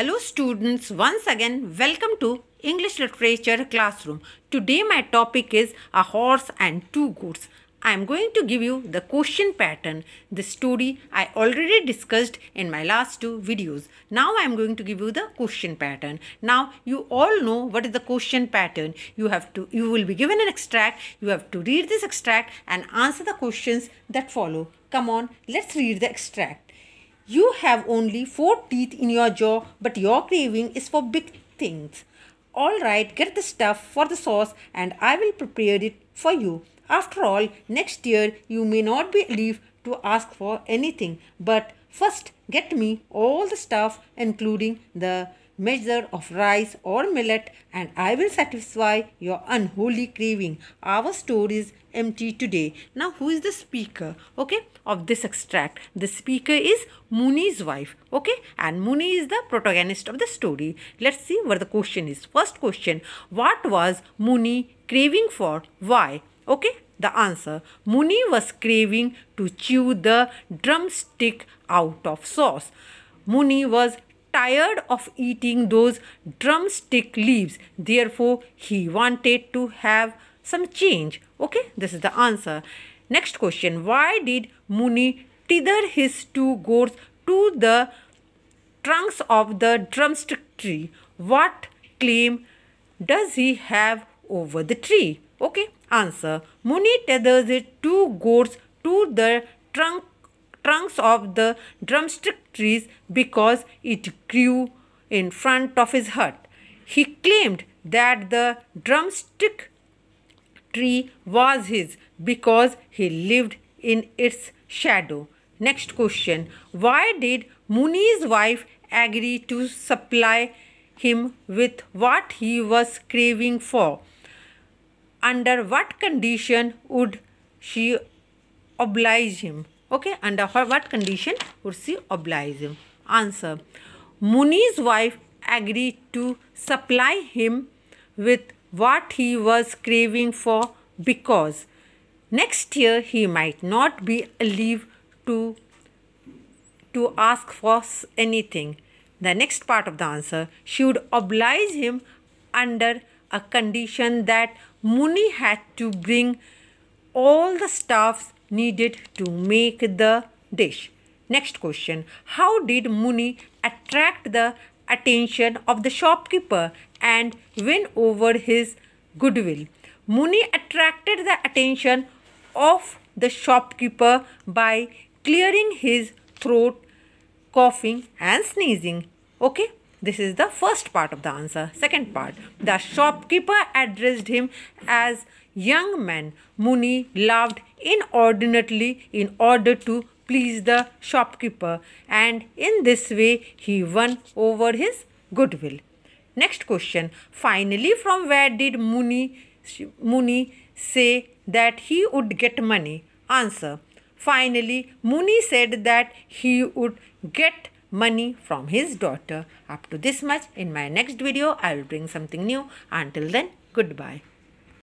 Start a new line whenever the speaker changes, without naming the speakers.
Hello students, once again welcome to English Literature Classroom. Today my topic is a horse and two goats. I am going to give you the question pattern. the story I already discussed in my last two videos. Now I am going to give you the question pattern. Now you all know what is the question pattern. You have to you will be given an extract. You have to read this extract and answer the questions that follow. Come on, let's read the extract. You have only four teeth in your jaw, but your craving is for big things. Alright, get the stuff for the sauce and I will prepare it for you. After all, next year you may not be leave to ask for anything, but first get me all the stuff including the measure of rice or millet and I will satisfy your unholy craving. Our store is empty today. Now who is the speaker, okay, of this extract? The speaker is Muni's wife, okay, and Muni is the protagonist of the story. Let's see what the question is. First question, what was Muni craving for? Why? Okay, the answer. Muni was craving to chew the drumstick out of sauce. Muni was tired of eating those drumstick leaves. Therefore, he wanted to have some change. Okay, this is the answer. Next question. Why did Muni tether his two goats to the trunks of the drumstick tree? What claim does he have over the tree? Okay, answer. Muni tethers his two goats to the trunk trunks of the drumstick trees because it grew in front of his hut. He claimed that the drumstick tree was his because he lived in its shadow. Next question Why did Muni's wife agree to supply him with what he was craving for? Under what condition would she oblige him? Okay, under what condition would she oblige him? Answer. Muni's wife agreed to supply him with what he was craving for because next year he might not be alive to to ask for anything. The next part of the answer, she would oblige him under a condition that Muni had to bring all the stuffs needed to make the dish. Next question How did Muni attract the attention of the shopkeeper and win over his goodwill? Muni attracted the attention of the shopkeeper by clearing his throat, coughing, and sneezing. Okay. This is the first part of the answer. Second part, the shopkeeper addressed him as young man. Muni laughed inordinately in order to please the shopkeeper and in this way he won over his goodwill. Next question, finally from where did Muni, Muni say that he would get money? Answer, finally Muni said that he would get money from his daughter. Up to this much. In my next video, I will bring something new. Until then, goodbye.